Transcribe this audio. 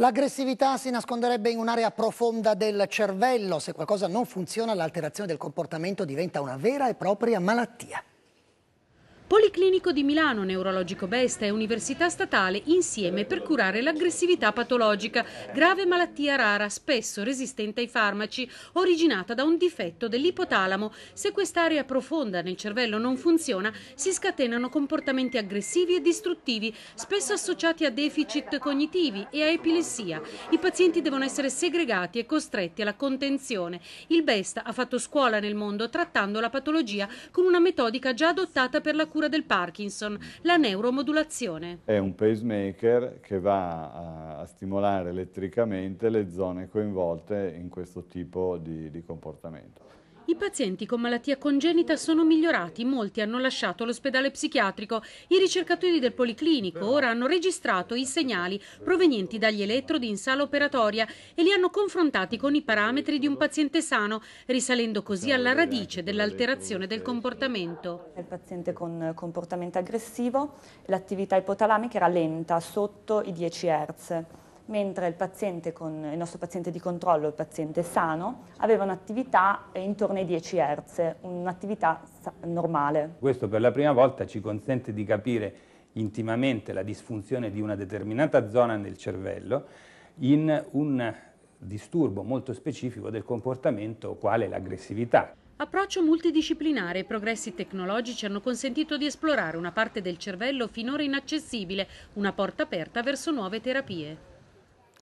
L'aggressività si nasconderebbe in un'area profonda del cervello. Se qualcosa non funziona, l'alterazione del comportamento diventa una vera e propria malattia. Policlinico di Milano, Neurologico Besta e Università Statale insieme per curare l'aggressività patologica, grave malattia rara, spesso resistente ai farmaci, originata da un difetto dell'ipotalamo. Se quest'area profonda nel cervello non funziona, si scatenano comportamenti aggressivi e distruttivi, spesso associati a deficit cognitivi e a epilessia. I pazienti devono essere segregati e costretti alla contenzione. Il Besta ha fatto scuola nel mondo trattando la patologia con una metodica già adottata per la cura del del Parkinson, la neuromodulazione. È un pacemaker che va a, stimolare elettricamente le zone coinvolte in questo tipo di, di comportamento. I pazienti con malattia congenita sono migliorati, molti hanno lasciato l'ospedale psichiatrico. I ricercatori del Policlinico ora hanno registrato i segnali provenienti dagli elettrodi in sala operatoria e li hanno confrontati con i parametri di un paziente sano, risalendo così alla radice dell'alterazione del comportamento. Il paziente con comportamento aggressivo, l'attività ipotalamica era lenta, sotto i 10 Hz mentre il, paziente con, il nostro paziente di controllo, il paziente sano, aveva un'attività eh, intorno ai 10 Hz, un'attività normale. Questo per la prima volta ci consente di capire intimamente la disfunzione di una determinata zona nel cervello in un disturbo molto specifico del comportamento quale l'aggressività. Approccio multidisciplinare e progressi tecnologici hanno consentito di esplorare una parte del cervello finora inaccessibile, una porta aperta verso nuove terapie.